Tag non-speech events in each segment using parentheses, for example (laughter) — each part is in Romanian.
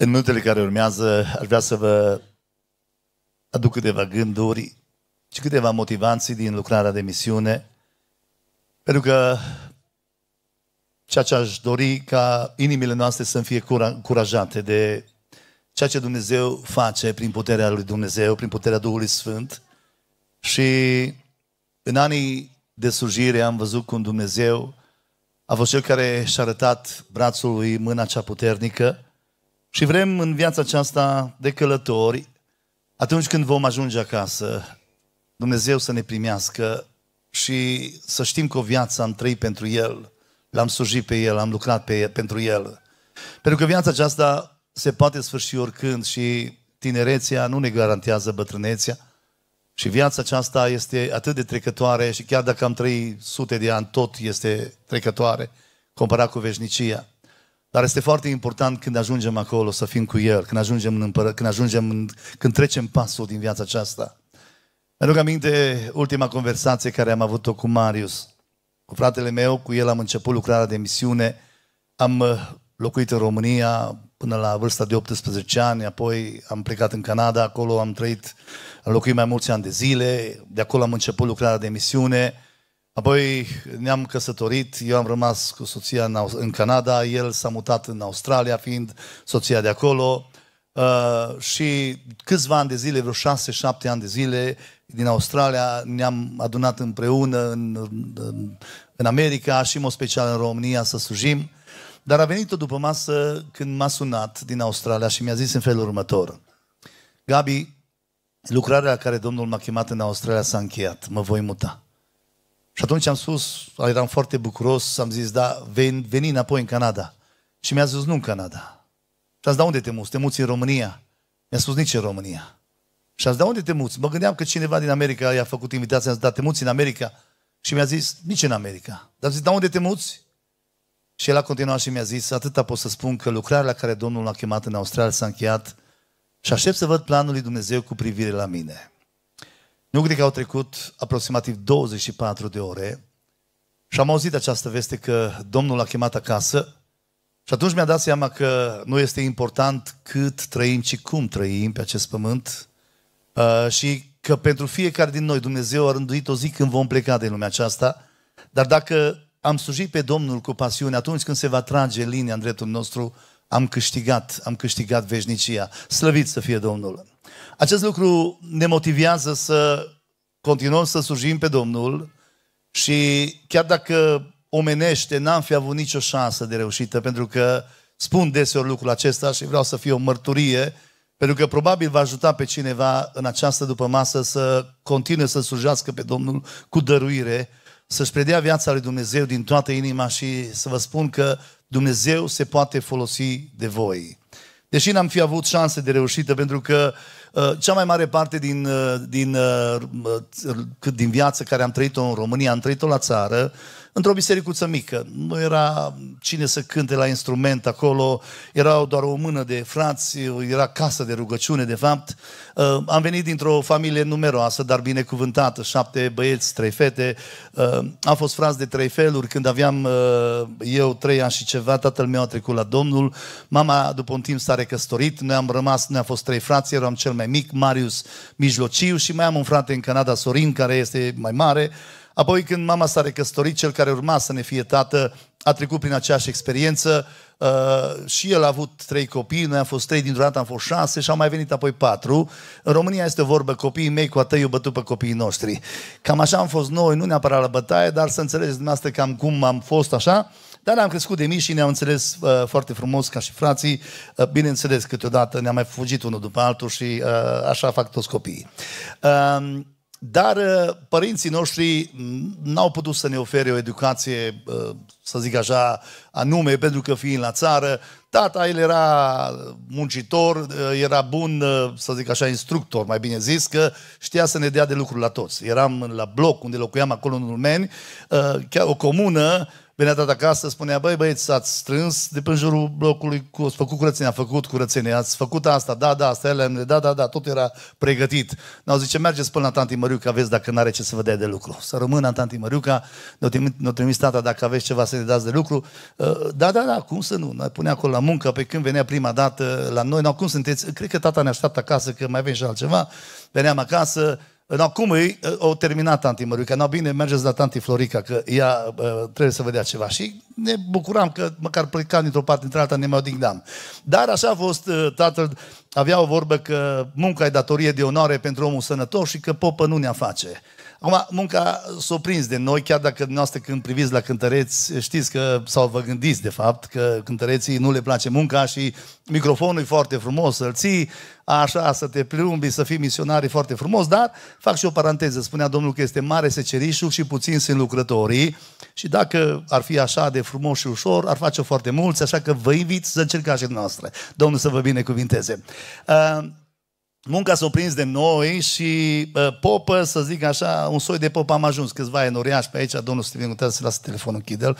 În minutele care urmează, aș vrea să vă aduc câteva gânduri și câteva motivații din lucrarea de misiune, pentru că ceea ce aș dori ca inimile noastre să fie curajate de ceea ce Dumnezeu face prin puterea lui Dumnezeu, prin puterea Duhului Sfânt. Și în anii de surgire am văzut cum Dumnezeu a fost cel care și-a arătat brațul lui, mâna cea puternică și vrem în viața aceasta de călători, atunci când vom ajunge acasă, Dumnezeu să ne primească și să știm că o viață am trăit pentru El, l-am slujit pe El, am lucrat pe el, pentru El. Pentru că viața aceasta se poate sfârși oricând și tinerețea nu ne garantează bătrânețea și viața aceasta este atât de trecătoare și chiar dacă am trăit sute de ani, tot este trecătoare comparat cu veșnicia. Dar este foarte important când ajungem acolo să fim cu El, când ajungem, în împără, când, ajungem în, când trecem pasul din viața aceasta. Mă rog aminte ultima conversație care am avut-o cu Marius, cu fratele meu, cu el am început lucrarea de misiune, am uh, locuit în România până la vârsta de 18 ani, apoi am plecat în Canada, acolo am trăit, am locuit mai mulți ani de zile, de acolo am început lucrarea de misiune, Apoi ne-am căsătorit, eu am rămas cu soția în, în Canada, el s-a mutat în Australia, fiind soția de acolo. Uh, și câțiva ani de zile, vreo șase, șapte ani de zile, din Australia ne-am adunat împreună în, în, în America și, în special, în România să slujim. Dar a venit-o după masă când m-a sunat din Australia și mi-a zis în felul următor. Gabi, lucrarea care Domnul m-a chemat în Australia s-a încheiat, mă voi muta. Și atunci am spus, eram foarte bucuros, am zis, da, veni, veni înapoi în Canada. Și mi-a zis, nu în Canada. Și am zis, da, unde te muți? Te muți în România. Mi-a spus, nici în România. Și am zis, da, unde te muți? Mă gândeam că cineva din America i-a făcut invitația, am zis, da, te muți în America? Și mi-a zis, nici în America. Dar am zis, da, unde te muți? Și el a continuat și mi-a zis, atâta pot să spun că lucrarea la care Domnul l-a chemat în Australia s-a încheiat și aștept să văd planul lui Dumnezeu cu privire la mine. Nu cred că au trecut aproximativ 24 de ore și am auzit această veste că Domnul a chemat acasă și atunci mi-a dat seama că nu este important cât trăim, ci cum trăim pe acest pământ uh, și că pentru fiecare din noi Dumnezeu a rânduit o zi când vom pleca din lumea aceasta, dar dacă am slujit pe Domnul cu pasiune, atunci când se va trage linia în dreptul nostru, am câștigat, am câștigat veșnicia. Slăvit să fie Domnul! Acest lucru ne motivează să continuăm să surgim pe Domnul și chiar dacă omenește, n-am fi avut nicio șansă de reușită, pentru că spun deseori lucrul acesta și vreau să fie o mărturie, pentru că probabil va ajuta pe cineva în această după masă să continue să slujească pe Domnul cu dăruire, să-și predea viața lui Dumnezeu din toată inima și să vă spun că Dumnezeu se poate folosi de voi. Deși n-am fi avut șanse de reușită, pentru că uh, cea mai mare parte din, uh, din, uh, uh din viață care am trăit-o în România, am trăit-o la țară, într-o bisericuță mică. Nu era cine să cânte la instrument acolo, erau doar o mână de frați, era casă de rugăciune, de fapt. Uh, am venit dintr-o familie numeroasă, dar binecuvântată, șapte băieți, trei fete. Uh, am fost frați de trei feluri. Când aveam uh, eu trei ani și ceva, tatăl meu a trecut la Domnul. Mama, după un timp, s-a recăstorit. Noi am rămas, ne-am fost trei frați, eram cel mai mic, Marius Mijlociu și mai am un frate în Canada, Sorin, care este mai mare. Apoi când mama s-a recăstorit, cel care urma să ne fie tată a trecut prin aceeași experiență uh, și el a avut trei copii, noi am fost trei, dintr-o dată am fost șase și au mai venit apoi patru. În România este o vorbă, copiii mei cu atâi bătut pe copiii noștri. Cam așa am fost noi, nu neapărat la bătaie, dar să înțelegeți dumneavoastră cam cum am fost așa. Dar am crescut de mici și ne-am înțeles uh, foarte frumos ca și frații. Uh, bineînțeles, câteodată ne-am mai fugit unul după altul și uh, așa fac toți copiii. Uh, dar uh, părinții noștri n-au putut să ne ofere o educație, uh, să zic așa, anume, pentru că fiind la țară, tata el era muncitor, uh, era bun, să zic așa, instructor, mai bine zis, că știa să ne dea de lucru la toți. Eram la bloc unde locuiam acolo în Urmeni, chiar o comună venea tata acasă, spunea, băi băieți, ați strâns de pe jurul blocului, ați făcut curățenie, a făcut curățenie, ați făcut asta, da, da, asta ele, da, da, da, tot era pregătit. N-au zice, mergeți până la tanti Măriuca, vezi dacă n-are ce să vă dea de lucru. Să rămână tanti Măriuca, ne-o trimis, ne trimis tata dacă aveți ceva să ne dați de lucru. Uh, da, da, da, cum să nu? Noi punea acolo la muncă, pe când venea prima dată la noi, nu, cum sunteți, cred că tata ne așteaptă acasă, că mai avem și altceva. Veneam acasă, Acum ei o terminat tanti Măruica. no, bine, mergeți la tanti Florica, că ea trebuie să vedea ceva. Și ne bucuram că măcar plecam dintr-o parte, dintr alta, ne mai odignam. Dar așa a fost, tatăl avea o vorbă că munca e datorie de onoare pentru omul sănătos și că popă nu ne-a face. Acum, munca s-a prins de noi, chiar dacă dumneavoastră când priviți la cântăreți, știți că, sau vă gândiți de fapt, că cântăreții nu le place munca și microfonul e foarte frumos să-l ții, așa, să te plumbi, să fii misionar, e foarte frumos, dar fac și o paranteză, spunea Domnul că este mare secerișul și puțin sunt lucrătorii și dacă ar fi așa de frumos și ușor, ar face foarte mulți, așa că vă invit să încercați și dumneavoastră. Domnul să vă binecuvinteze. Uh, munca s-a prins de noi și uh, popă, să zic așa, un soi de popă am ajuns câțiva în Oriaș pe aici, domnul Steven Gutea să lasă telefonul închidel,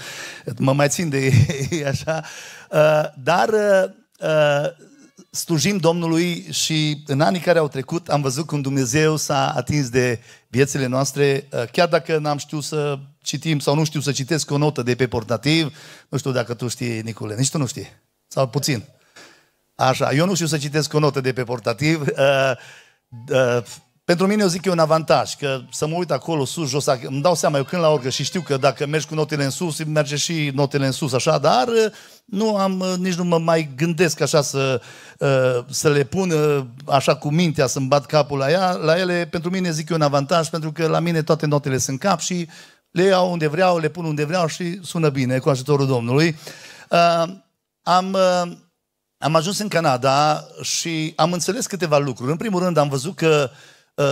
mă mai țin de ei, (laughs) așa, uh, dar uh, slujim Domnului și în anii care au trecut am văzut cum Dumnezeu s-a atins de viețile noastre, chiar dacă n-am știut să citim sau nu știu să citesc o notă de pe portativ, nu știu dacă tu știi, Nicule, nici tu nu știi, sau puțin. Așa, eu nu știu să citesc o notă de pe portativ. (laughs) Uh, uh, pentru mine eu zic că e un avantaj, că să mă uit acolo sus, jos, îmi dau seama, eu când la orgă și știu că dacă mergi cu notele în sus, merge și notele în sus, așa, dar uh, nu am, uh, nici nu mă mai gândesc așa să, uh, să le pun așa cu mintea, să-mi bat capul la, ea, la ele, pentru mine zic că e un avantaj, pentru că la mine toate notele sunt cap și le iau unde vreau, le pun unde vreau și sună bine cu ajutorul Domnului. Am am ajuns în Canada și am înțeles câteva lucruri. În primul rând am văzut că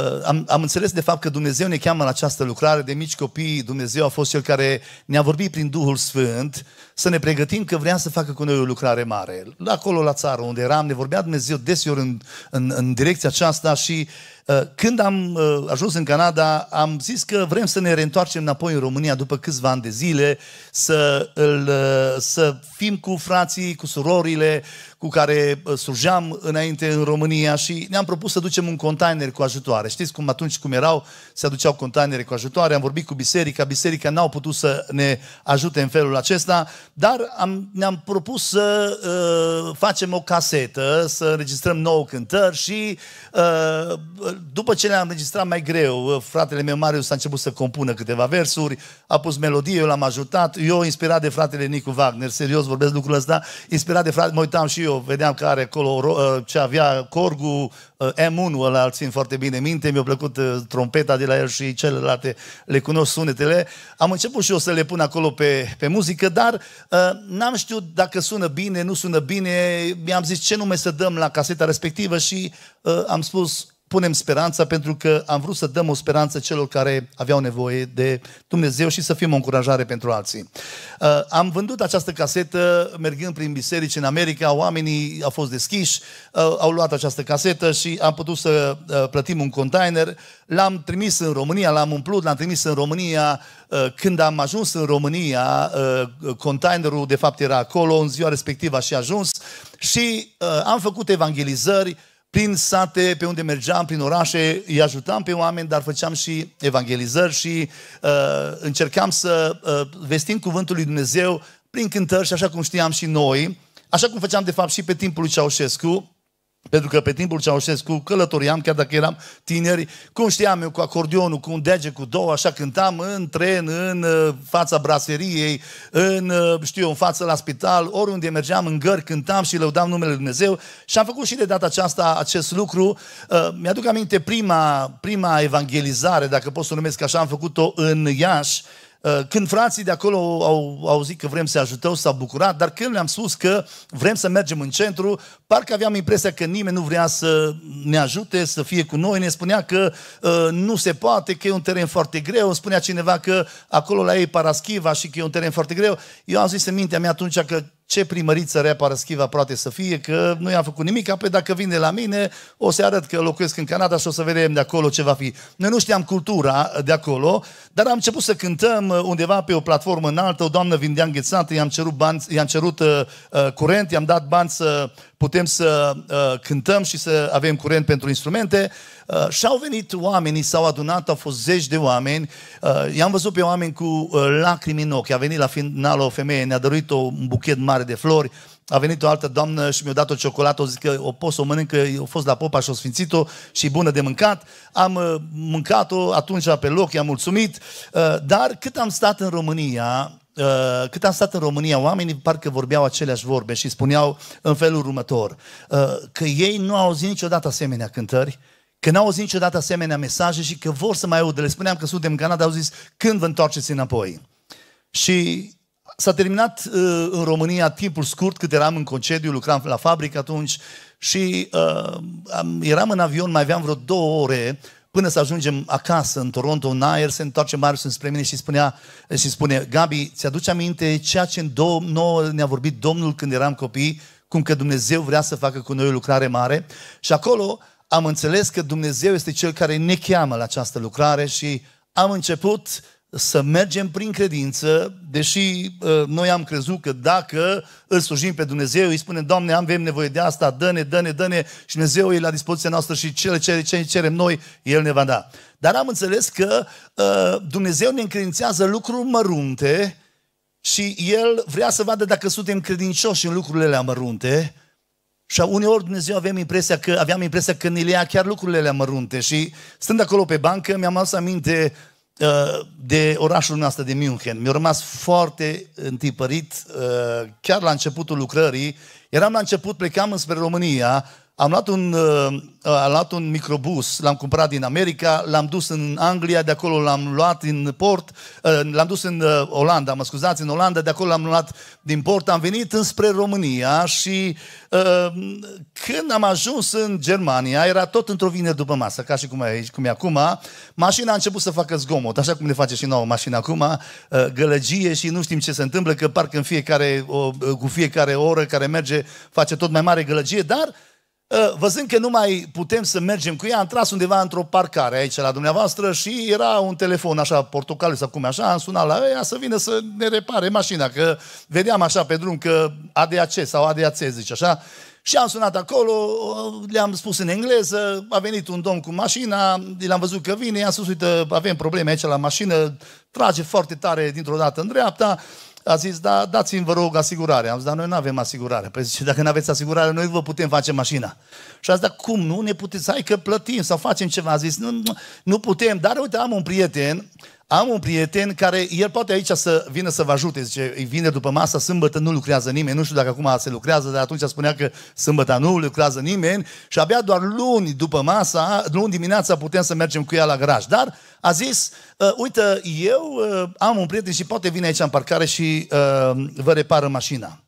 Uh, am, am înțeles de fapt că Dumnezeu ne cheamă la această lucrare de mici copii. Dumnezeu a fost Cel care ne-a vorbit prin Duhul Sfânt să ne pregătim că vrea să facă cu noi o lucrare mare. Acolo la țară unde eram ne vorbea Dumnezeu desiori în, în, în direcția aceasta și uh, Uh, când am uh, ajuns în Canada, am zis că vrem să ne reîntoarcem înapoi în România după câțiva ani de zile, să, îl, uh, să fim cu frații, cu surorile cu care surgeam înainte în România și ne-am propus să ducem un container cu ajutoare. Știți cum atunci cum erau, se aduceau containere cu ajutoare, am vorbit cu biserica, biserica n-au putut să ne ajute în felul acesta, dar am, ne-am propus să uh, facem o casetă, să înregistrăm nouă cântări și uh, după ce le-am înregistrat mai greu, uh, fratele meu Marius a început să compună câteva versuri, a pus melodie, eu l-am ajutat, eu inspirat de fratele Nicu Wagner, serios vorbesc lucrul ăsta, inspirat de fratele, mă uitam și eu, vedeam că are acolo uh, ce avea Corgu, uh, M1, ăla îl țin foarte bine minte, mi-a plăcut trompeta de la el și celelalte, le cunosc sunetele. Am început și eu să le pun acolo pe, pe muzică, dar n-am știut dacă sună bine, nu sună bine, mi-am zis ce nume să dăm la caseta respectivă și am spus punem speranța pentru că am vrut să dăm o speranță celor care aveau nevoie de Dumnezeu și să fim o încurajare pentru alții. Uh, am vândut această casetă mergând prin biserici în America, oamenii au fost deschiși, uh, au luat această casetă și am putut să uh, plătim un container, l-am trimis în România, l-am umplut, l-am trimis în România. Când am ajuns în România, containerul de fapt era acolo, în ziua respectivă a și ajuns și am făcut evangelizări, prin sate, pe unde mergeam, prin orașe, îi ajutam pe oameni, dar făceam și evangelizări și uh, încercam să uh, vestim cuvântul lui Dumnezeu prin cântări și așa cum știam și noi, așa cum făceam de fapt și pe timpul lui Ceaușescu, pentru că pe timpul Ceaușescu călătoriam, chiar dacă eram tineri, cum știam eu, cu acordionul, cu un dege, cu două, așa cântam în tren, în uh, fața braseriei, în, uh, știu eu, în fața la spital, oriunde mergeam în gări, cântam și lăudam numele Lui Dumnezeu. Și am făcut și de data aceasta acest lucru. Uh, mi-aduc aminte prima, prima evangelizare, dacă pot să o numesc așa, am făcut-o în Iași, când frații de acolo au auzit că vrem să ajutăm, s-au bucurat, dar când le-am spus că vrem să mergem în centru, parcă aveam impresia că nimeni nu vrea să ne ajute, să fie cu noi. Ne spunea că uh, nu se poate, că e un teren foarte greu. Spunea cineva că acolo la ei Paraschiva și că e un teren foarte greu. Eu am zis în mintea mea atunci că ce primăriță rea Paraschiva poate să fie, că nu i-am făcut nimic, apoi dacă vine la mine, o să arăt că locuiesc în Canada și o să vedem de acolo ce va fi. Noi nu știam cultura de acolo, dar am început să cântăm uh, undeva pe o platformă înaltă, o doamnă vindea înghețată, i-am cerut, bani, i-am cerut uh, uh curent, i-am dat bani să putem să uh, cântăm și să avem curent pentru instrumente. Uh, și au venit oamenii, s-au adunat, au fost zeci de oameni. Uh, i-am văzut pe oameni cu uh, lacrimi în ochi. A venit la final o femeie, ne-a dăruit o, un buchet mare de flori. A venit o altă doamnă și mi-a dat o ciocolată, o zic că o pot să o mănânc, că a fost la popa și o sfințit-o și bună de mâncat. Am uh, mâncat-o atunci pe loc, i-am mulțumit. Uh, dar cât am stat în România, Uh, cât am stat în România, oamenii parcă vorbeau aceleași vorbe și spuneau în felul următor, uh, că ei nu au auzit niciodată asemenea cântări, că n-au auzit niciodată asemenea mesaje și că vor să mai audă. Le spuneam că suntem în Canada, au zis, când vă întoarceți înapoi? Și s-a terminat uh, în România timpul scurt cât eram în concediu, lucram la fabrică atunci și uh, eram în avion, mai aveam vreo două ore până să ajungem acasă în Toronto, în aer, se întoarce Marius spre mine și, spunea, și spune, Gabi, ți-aduce aminte ceea ce în două, nouă ne-a vorbit Domnul când eram copii, cum că Dumnezeu vrea să facă cu noi o lucrare mare? Și acolo am înțeles că Dumnezeu este Cel care ne cheamă la această lucrare și am început să mergem prin credință, deși uh, noi am crezut că dacă îl slujim pe Dumnezeu, îi spunem, Doamne, avem nevoie de asta, dă-ne, dă-ne, dă-ne și Dumnezeu e la dispoziția noastră și cele ce cere, cerem noi, El ne va da. Dar am înțeles că uh, Dumnezeu ne încredințează lucruri mărunte și El vrea să vadă dacă suntem credincioși în lucrurile mărunte, și uneori Dumnezeu avem impresia că, aveam impresia că ne ia chiar lucrurile alea mărunte și stând acolo pe bancă mi-am adus aminte Uh, de orașul nostru de München. Mi-a rămas foarte întipărit uh, chiar la începutul lucrării. Eram la început, plecam înspre România, am luat un, uh, am luat un microbus, l-am cumpărat din America, l-am dus în Anglia, de acolo l-am luat în port, uh, l-am dus în uh, Olanda, mă scuzați, în Olanda, de acolo l-am luat din port, am venit înspre România și uh, când am ajuns în Germania, era tot într-o vineri după masă, ca și cum e, aici, cum e acum, mașina a început să facă zgomot, așa cum ne face și nouă mașina acum, uh, gălăgie și nu știm ce se întâmplă, că parcă în fiecare, uh, cu fiecare oră care merge face tot mai mare gălăgie, dar Ă, văzând că nu mai putem să mergem cu ea, am tras undeva într-o parcare aici la dumneavoastră și era un telefon așa, portocaliu sau cum așa, am sunat la ea să vină să ne repare mașina, că vedeam așa pe drum că ADAC sau ADAC zice așa, și am sunat acolo, le-am spus în engleză, a venit un domn cu mașina, l-am văzut că vine, i-am spus, uite, avem probleme aici la mașină, trage foarte tare dintr-o dată în dreapta, a zis, da, dați-mi, vă rog, asigurare. Am zis, dar noi nu avem asigurare. Păi zice, dacă nu aveți asigurare, noi vă putem face mașina. Și a zis, dar cum, nu ne puteți, hai că plătim sau facem ceva. A zis, nu, nu putem, dar uite, am un prieten am un prieten care, el poate aici să vină să vă ajute, zice, îi vine după masa, sâmbătă nu lucrează nimeni, nu știu dacă acum se lucrează, dar atunci spunea că sâmbătă nu lucrează nimeni și abia doar luni după masa, luni dimineața putem să mergem cu ea la garaj. Dar a zis, uh, uite, eu uh, am un prieten și poate vine aici în parcare și uh, vă repară mașina.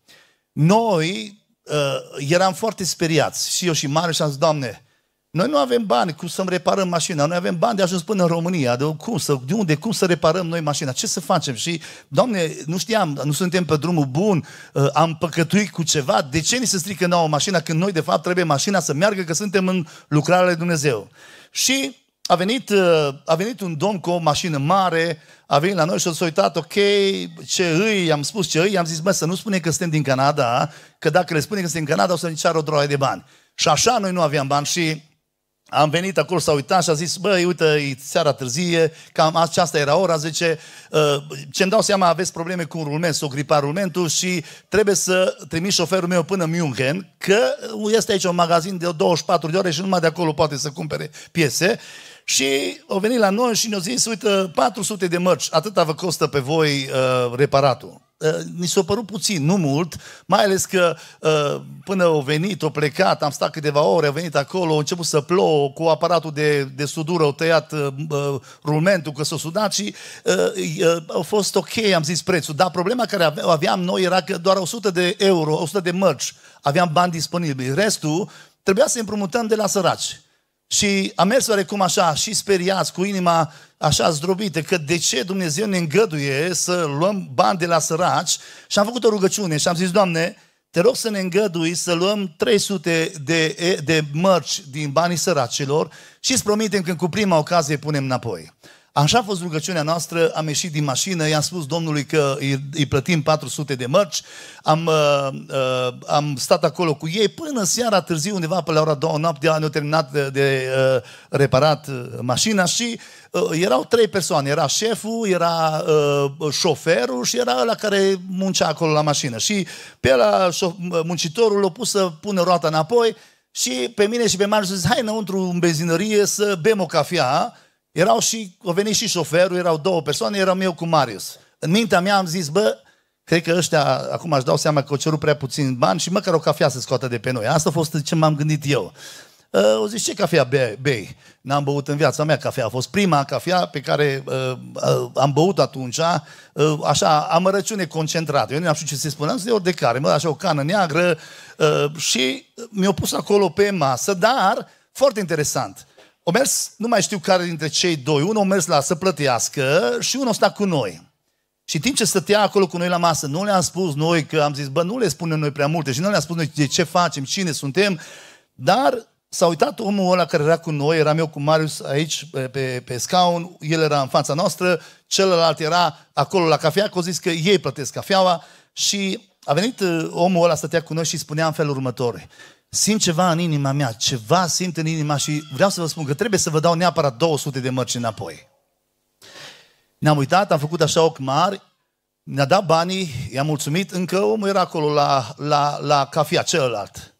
Noi uh, eram foarte speriați și eu și Marius și am zis, Doamne, noi nu avem bani cum să-mi reparăm mașina, noi avem bani de ajuns până în România, de, cum, să, de unde, cum să reparăm noi mașina, ce să facem? Și, Doamne, nu știam, nu suntem pe drumul bun, ă, am păcătuit cu ceva, de ce ni se strică nouă mașina când noi, de fapt, trebuie mașina să meargă, că suntem în lucrarea lui Dumnezeu? Și a venit, ă, a venit un domn cu o mașină mare, a venit la noi și a uitat, ok, ce îi, am spus ce îi, am zis, bă, să nu spune că suntem din Canada, că dacă le spune că suntem din Canada, o să ne ceară o droaie de bani. Și așa noi nu aveam bani și am venit acolo, s-a uitat și a zis, băi, uite, e seara târzie, cam aceasta era ora, zice, uh, ce-mi dau seama, aveți probleme cu rulmentul, gripa rulmentul și trebuie să trimis șoferul meu până München, că este aici un magazin de 24 de ore și numai de acolo poate să cumpere piese. Și au venit la noi și ne-au zis, uite, 400 de mărci, atâta vă costă pe voi uh, reparatul ni eh, s-a părut puțin, nu mult, mai ales că eh, până au venit, au plecat, am stat câteva ore, au venit acolo, au început să plouă, cu aparatul de, de sudură au tăiat eh, rulmentul, că s-a sudat și au fost ok, am zis prețul, dar problema care aveam noi era că doar 100 de euro, 100 de mărci aveam bani disponibili, restul trebuia să împrumutăm de la săraci. Și a mers oarecum așa, și speriați, cu inima așa zdrobită, că de ce Dumnezeu ne îngăduie să luăm bani de la săraci? Și am făcut o rugăciune și am zis, Doamne, te rog să ne îngădui să luăm 300 de, de mărci din banii săracilor și îți promitem că cu prima ocazie punem înapoi. Așa a fost rugăciunea noastră, am ieșit din mașină, i-am spus domnului că îi, îi plătim 400 de mărci, am, uh, uh, am stat acolo cu ei până seara târziu, undeva pe la ora două noaptea, ne-au terminat de, de uh, reparat uh, mașina și uh, erau trei persoane, era șeful, era uh, șoferul și era ăla care muncea acolo la mașină. Și pe la uh, muncitorul l-a pus să pună roata înapoi și pe mine și pe Marius zis, hai înăuntru în benzinărie să bem o cafea, erau și, au venit și șoferul, erau două persoane, eram eu cu Marius. În mintea mea am zis, bă, cred că ăștia, acum aș dau seama că au cerut prea puțin bani și măcar o cafea să scoată de pe noi. Asta a fost ce m-am gândit eu. Ă, uh, o zis, ce cafea bei? bei? N-am băut în viața mea cafea. A fost prima cafea pe care uh, uh, am băut atunci, uh, așa, amărăciune concentrată. Eu nu am știut ce se spunea, de ori de care, mă, așa, o cană neagră. Uh, și mi-au pus acolo pe masă, dar, foarte interesant, o mers, nu mai știu care dintre cei doi, unul a mers la să plătească și unul stat cu noi. Și timp ce stătea acolo cu noi la masă, nu le-am spus noi că am zis, bă, nu le spunem noi prea multe și nu le-am spus noi ce facem, cine suntem, dar s-a uitat omul ăla care era cu noi, eram eu cu Marius aici pe, pe scaun, el era în fața noastră, celălalt era acolo la cafea, că au zis că ei plătesc cafeaua și a venit uh, omul ăla, stătea cu noi și spunea în felul următor simt ceva în inima mea, ceva simt în inima și vreau să vă spun că trebuie să vă dau neapărat 200 de mărci înapoi. Ne-am uitat, am făcut așa ochi mari, ne-a dat banii, i-am mulțumit, încă omul era acolo la, la, la cafea celălalt.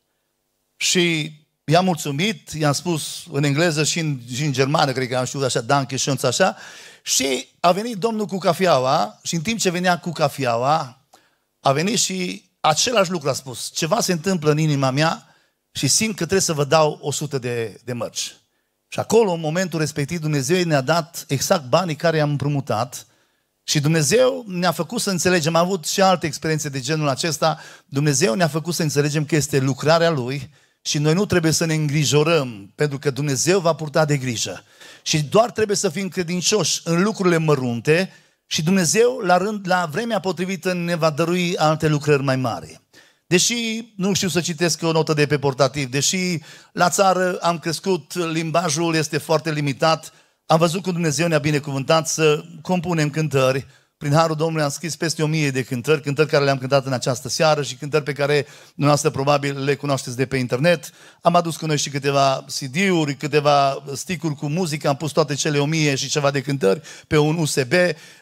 Și i-am mulțumit, i-am spus în engleză și în, și în germană, cred că am știut așa, danke schön, așa, și a venit domnul cu cafeaua și în timp ce venea cu cafeaua, a venit și același lucru a spus. Ceva se întâmplă în inima mea, și simt că trebuie să vă dau 100 de, de mărci. Și acolo, în momentul respectiv, Dumnezeu ne-a dat exact banii care i-am împrumutat și Dumnezeu ne-a făcut să înțelegem, am avut și alte experiențe de genul acesta, Dumnezeu ne-a făcut să înțelegem că este lucrarea Lui și noi nu trebuie să ne îngrijorăm, pentru că Dumnezeu va purta de grijă. Și doar trebuie să fim credincioși în lucrurile mărunte și Dumnezeu, la, rând, la vremea potrivită, ne va dărui alte lucrări mai mari. Deși nu știu să citesc o notă de pe portativ, deși la țară am crescut, limbajul este foarte limitat, am văzut cum Dumnezeu ne-a binecuvântat să compunem cântări prin harul Domnului am scris peste o mie de cântări, cântări care le-am cântat în această seară și cântări pe care dumneavoastră probabil le cunoașteți de pe internet. Am adus cu noi și câteva CD-uri, câteva sticuri cu muzică, am pus toate cele o mie și ceva de cântări pe un USB.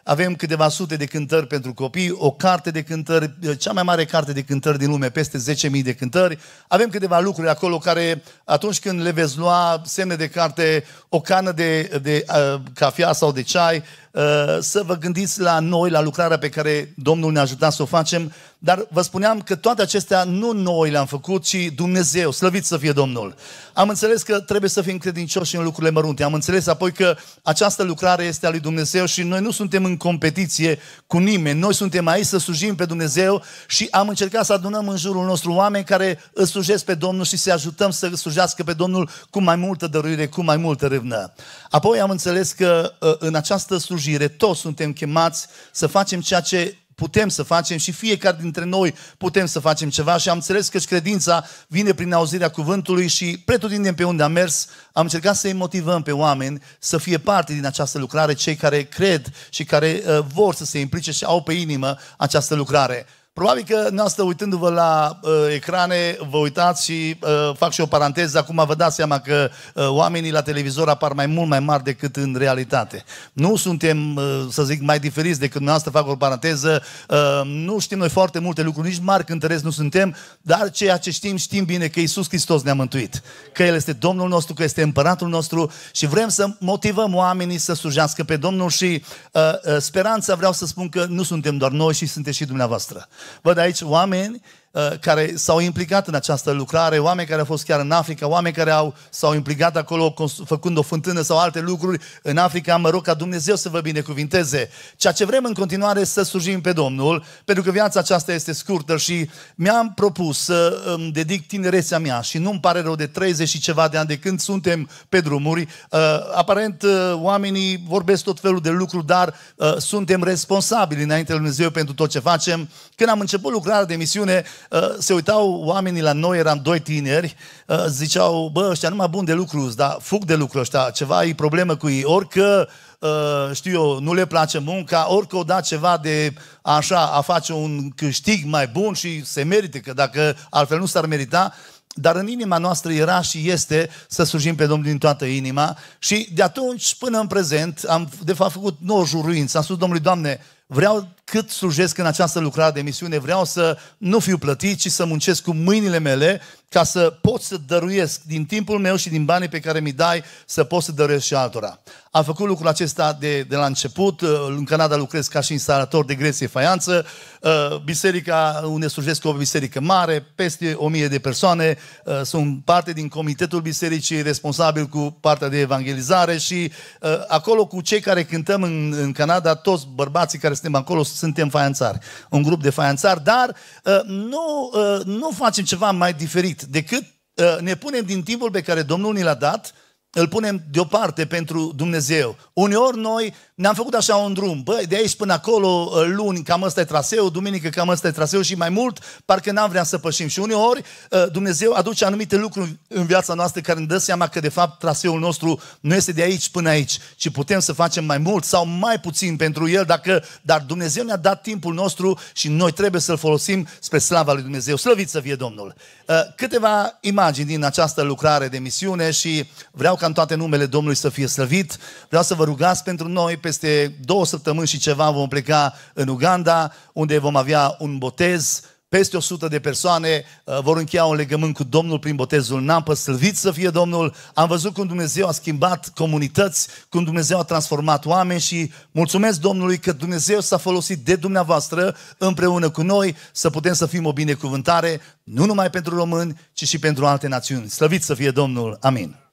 Avem câteva sute de cântări pentru copii, o carte de cântări, cea mai mare carte de cântări din lume, peste 10.000 de cântări. Avem câteva lucruri acolo care atunci când le veți lua semne de carte, o cană de, de uh, cafea sau de ceai, Uh, să vă gândiți la noi, la lucrarea pe care Domnul ne-a ajutat să o facem, dar vă spuneam că toate acestea nu noi le-am făcut, ci Dumnezeu, slăvit să fie Domnul. Am înțeles că trebuie să fim credincioși în lucrurile mărunte. Am înțeles apoi că această lucrare este a lui Dumnezeu și noi nu suntem în competiție cu nimeni. Noi suntem aici să slujim pe Dumnezeu și am încercat să adunăm în jurul nostru oameni care îl slujesc pe Domnul și să ajutăm să slujească pe Domnul cu mai multă dăruire, cu mai multă râvnă. Apoi am înțeles că uh, în această slujire toți suntem chemați să facem ceea ce putem să facem și fiecare dintre noi putem să facem ceva și am înțeles că și credința vine prin auzirea cuvântului și pretutindem pe unde am mers, am încercat să-i motivăm pe oameni să fie parte din această lucrare, cei care cred și care uh, vor să se implice și au pe inimă această lucrare. Probabil că noastră, uitându-vă la uh, ecrane, vă uitați și uh, fac și o paranteză. Acum vă dați seama că uh, oamenii la televizor apar mai mult mai mari decât în realitate. Nu suntem, uh, să zic, mai diferiți decât noastră, fac o paranteză. Uh, nu știm noi foarte multe lucruri, nici mari cântăreți nu suntem, dar ceea ce știm, știm bine că Isus Hristos ne-a mântuit. Că El este Domnul nostru, că este Împăratul nostru și vrem să motivăm oamenii să slujească pe Domnul și uh, uh, speranța vreau să spun că nu suntem doar noi și sunteți și dumneavoastră. but it's one man Uh, care s-au implicat în această lucrare, oameni care au fost chiar în Africa, oameni care au, s-au implicat acolo făcând o fântână sau alte lucruri în Africa. Mă rog ca Dumnezeu să vă binecuvinteze. Ceea ce vrem în continuare să slujim pe Domnul, pentru că viața aceasta este scurtă și mi-am propus să îmi um, dedic tinerețea mea și nu-mi pare rău de 30 și ceva de ani de când suntem pe drumuri. Uh, aparent uh, oamenii vorbesc tot felul de lucruri, dar suntem responsabili înainte de Dumnezeu pentru tot ce facem. Când am început lucrarea de misiune, Uh, se uitau oamenii la noi, eram doi tineri, uh, ziceau, bă, ăștia numai bun de lucru, dar fug de lucru ăștia, ceva ai problemă cu ei, orică, uh, știu eu, nu le place munca, orică o da ceva de așa, a face un câștig mai bun și se merită, că dacă altfel nu s-ar merita, dar în inima noastră era și este să slujim pe Domnul din toată inima și de atunci până în prezent am de fapt făcut nouă juruință. Am spus Domnului, Doamne, vreau cât slujesc în această lucrare de misiune, vreau să nu fiu plătit, ci să muncesc cu mâinile mele ca să pot să dăruiesc din timpul meu și din banii pe care mi dai să pot să dăruiesc și altora. Am făcut lucrul acesta de, de la început. În Canada lucrez ca și instalator de gresie faianță. Uh, biserica unde slujesc o biserică mare, peste o mie de persoane. Uh, sunt parte din comitetul bisericii, responsabil cu partea de evangelizare și uh, acolo cu cei care cântăm în, în Canada, toți bărbații care suntem acolo suntem faianțari, un grup de faianțari, dar uh, nu, uh, nu facem ceva mai diferit decât uh, ne punem din timpul pe care Domnul ni l-a dat îl punem deoparte pentru Dumnezeu. Uneori noi ne-am făcut așa un drum, băi, de aici până acolo, ă, luni, cam ăsta e traseu, duminică, cam ăsta e traseu și mai mult, parcă n-am vrea să pășim. Și uneori ă, Dumnezeu aduce anumite lucruri în viața noastră care ne dă seama că de fapt traseul nostru nu este de aici până aici, ci putem să facem mai mult sau mai puțin pentru El, dacă, dar Dumnezeu ne-a dat timpul nostru și noi trebuie să-l folosim spre slava lui Dumnezeu. Slăvit să fie Domnul! Ă, câteva imagini din această lucrare de misiune și vreau ca ca în toate numele Domnului să fie slăvit. Vreau să vă rugați pentru noi. Peste două săptămâni și ceva vom pleca în Uganda, unde vom avea un botez peste 100 de persoane uh, vor încheia un legământ cu Domnul prin botezul în apă, slăvit să fie Domnul. Am văzut cum Dumnezeu a schimbat comunități, cum Dumnezeu a transformat oameni și mulțumesc Domnului că Dumnezeu s-a folosit de dumneavoastră împreună cu noi să putem să fim o binecuvântare, nu numai pentru români, ci și pentru alte națiuni. Slăvit să fie Domnul. Amin.